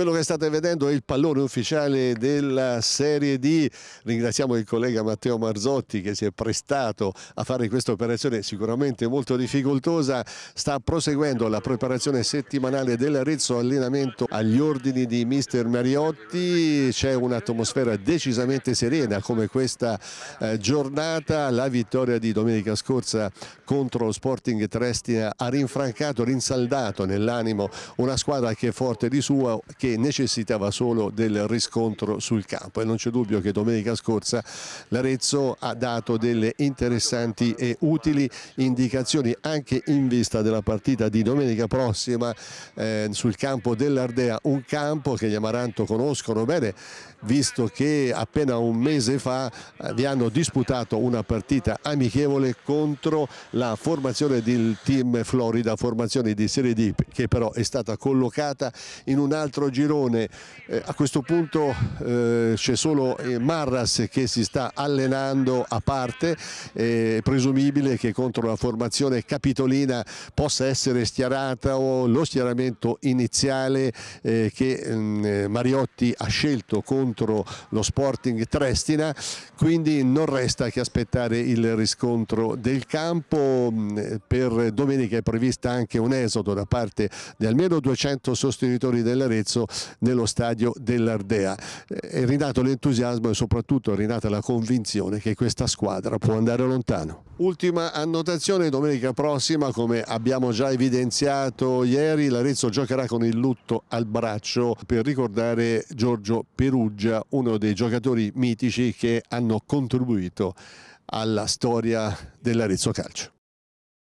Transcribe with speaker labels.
Speaker 1: Quello che state vedendo è il pallone ufficiale della Serie D. Ringraziamo il collega Matteo Marzotti che si è prestato a fare questa operazione sicuramente molto difficoltosa. Sta proseguendo la preparazione settimanale dell'Arezzo, allenamento agli ordini di mister Mariotti. C'è un'atmosfera decisamente serena come questa eh, giornata. La vittoria di domenica scorsa contro lo Sporting Trestina ha rinfrancato, rinsaldato nell'animo una squadra che è forte di sua, che che necessitava solo del riscontro sul campo e non c'è dubbio che domenica scorsa l'Arezzo ha dato delle interessanti e utili indicazioni anche in vista della partita di domenica prossima eh, sul campo dell'Ardea, un campo che gli Amaranto conoscono bene visto che appena un mese fa eh, vi hanno disputato una partita amichevole contro la formazione del team Florida, formazione di Serie D che però è stata collocata in un altro girone eh, a questo punto eh, c'è solo eh, Marras che si sta allenando a parte, è presumibile che contro la formazione capitolina possa essere schierata o lo schieramento iniziale eh, che mm, eh, Mariotti ha scelto contro lo Sporting Trestina, quindi non resta che aspettare il riscontro del campo, mm, per domenica è prevista anche un esodo da parte di almeno 200 sostenitori dell'Arezzo successo nello stadio dell'Ardea. È rinato l'entusiasmo e soprattutto è rinata la convinzione che questa squadra può andare lontano. Ultima annotazione, domenica prossima come abbiamo già evidenziato ieri l'Arezzo giocherà con il lutto al braccio per ricordare Giorgio Perugia, uno dei giocatori mitici che hanno contribuito alla storia dell'Arezzo Calcio.